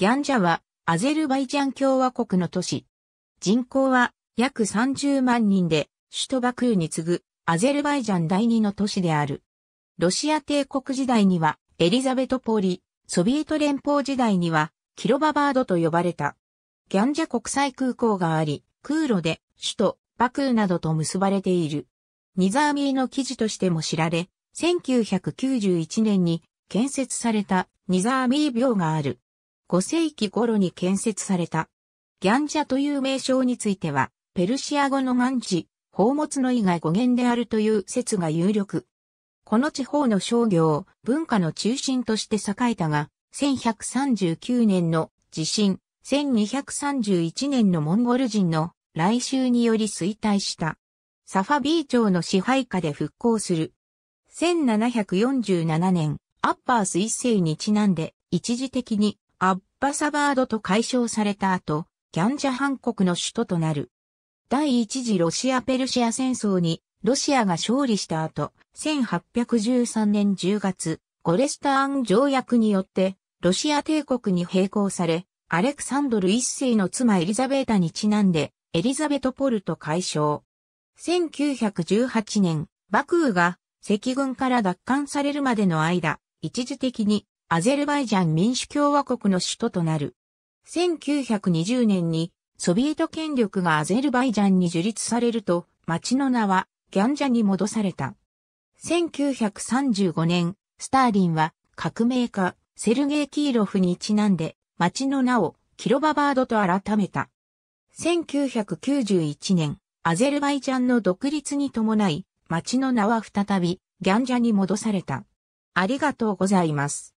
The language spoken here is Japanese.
ギャンジャはアゼルバイジャン共和国の都市。人口は約30万人で首都バクーに次ぐアゼルバイジャン第二の都市である。ロシア帝国時代にはエリザベトポリ、ソビエト連邦時代にはキロババードと呼ばれた。ギャンジャ国際空港があり、空路で首都バクーなどと結ばれている。ニザーミーの記事としても知られ、1991年に建設されたニザーミー廟がある。5世紀頃に建設された。ギャンジャという名称については、ペルシア語のガンジ、宝物の意外語源であるという説が有力。この地方の商業、文化の中心として栄えたが、1139年の地震、1231年のモンゴル人の来襲により衰退した。サファビー朝の支配下で復興する。1747年、アッパース一世にちなんで、一時的にバサバードと解消された後、キャンジャハン国の首都となる。第一次ロシア・ペルシア戦争にロシアが勝利した後、1813年10月、ゴレスターン条約によって、ロシア帝国に並行され、アレクサンドル一世の妻エリザベータにちなんで、エリザベトポルト解消。1918年、バクーが赤軍から奪還されるまでの間、一時的にアゼルバイジャン民主共和国の首都となる。1920年にソビエト権力がアゼルバイジャンに樹立されると、町の名はギャンジャに戻された。1935年、スターリンは革命家セルゲイ・キーロフにちなんで町の名をキロババードと改めた。1991年、アゼルバイジャンの独立に伴い、町の名は再びギャンジャに戻された。ありがとうございます。